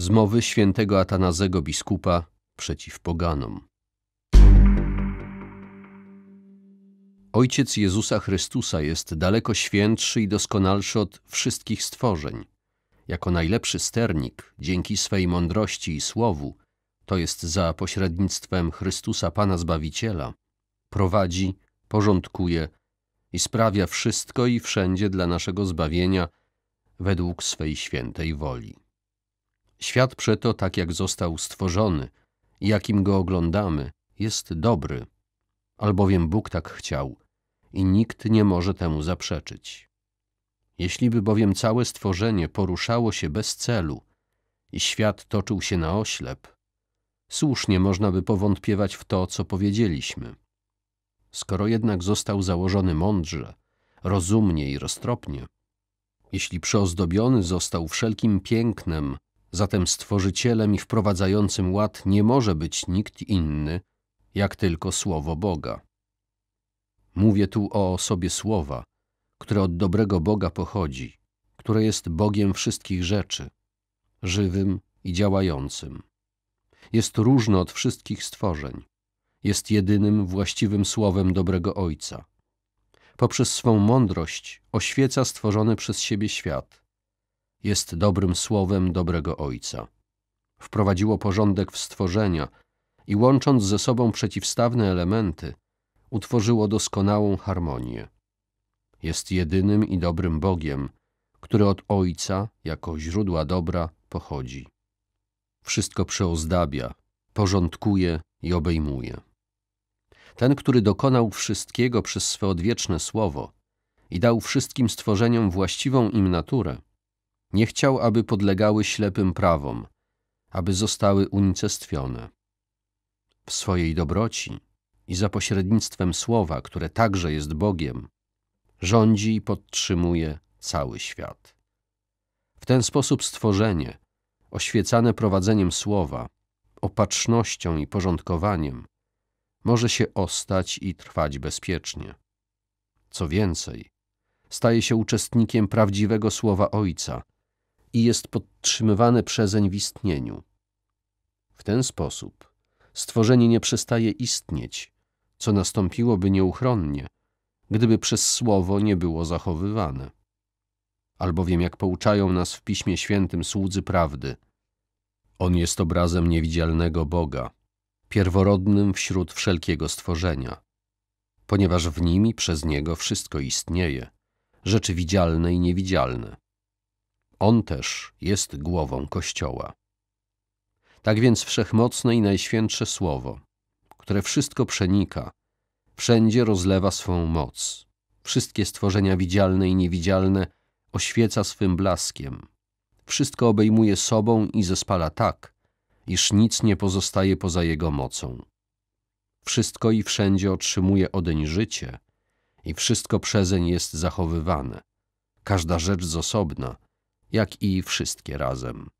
z mowy świętego Atanazego biskupa przeciw poganom. Ojciec Jezusa Chrystusa jest daleko świętszy i doskonalszy od wszystkich stworzeń. Jako najlepszy sternik, dzięki swej mądrości i słowu, to jest za pośrednictwem Chrystusa Pana Zbawiciela, prowadzi, porządkuje i sprawia wszystko i wszędzie dla naszego zbawienia według swej świętej woli. Świat przeto, tak jak został stworzony, jakim go oglądamy, jest dobry, albowiem Bóg tak chciał i nikt nie może temu zaprzeczyć. Jeśli by bowiem całe stworzenie poruszało się bez celu i świat toczył się na oślep, słusznie można by powątpiewać w to, co powiedzieliśmy. Skoro jednak został założony mądrze, rozumnie i roztropnie, jeśli przyozdobiony został wszelkim pięknem, Zatem stworzycielem i wprowadzającym ład nie może być nikt inny, jak tylko Słowo Boga. Mówię tu o osobie Słowa, które od dobrego Boga pochodzi, które jest Bogiem wszystkich rzeczy, żywym i działającym. Jest różny od wszystkich stworzeń. Jest jedynym właściwym Słowem dobrego Ojca. Poprzez swą mądrość oświeca stworzony przez siebie świat, jest dobrym słowem dobrego Ojca. Wprowadziło porządek w stworzenia i łącząc ze sobą przeciwstawne elementy, utworzyło doskonałą harmonię. Jest jedynym i dobrym Bogiem, który od Ojca, jako źródła dobra, pochodzi. Wszystko przeozdabia, porządkuje i obejmuje. Ten, który dokonał wszystkiego przez swe odwieczne słowo i dał wszystkim stworzeniom właściwą im naturę, nie chciał, aby podlegały ślepym prawom, aby zostały unicestwione. W swojej dobroci i za pośrednictwem Słowa, które także jest Bogiem, rządzi i podtrzymuje cały świat. W ten sposób stworzenie, oświecane prowadzeniem Słowa, opatrznością i porządkowaniem, może się ostać i trwać bezpiecznie. Co więcej, staje się uczestnikiem prawdziwego Słowa Ojca, i jest podtrzymywane przezeń w istnieniu. W ten sposób stworzenie nie przestaje istnieć, co nastąpiłoby nieuchronnie, gdyby przez słowo nie było zachowywane. Albowiem jak pouczają nas w Piśmie Świętym słudzy prawdy, on jest obrazem niewidzialnego Boga, pierworodnym wśród wszelkiego stworzenia, ponieważ w nim i przez niego wszystko istnieje, rzeczy widzialne i niewidzialne. On też jest głową Kościoła. Tak więc wszechmocne i najświętsze Słowo, które wszystko przenika, wszędzie rozlewa swą moc. Wszystkie stworzenia widzialne i niewidzialne oświeca swym blaskiem. Wszystko obejmuje sobą i zespala tak, iż nic nie pozostaje poza jego mocą. Wszystko i wszędzie otrzymuje odeń życie i wszystko przezeń jest zachowywane. Każda rzecz z osobna – jak i wszystkie razem.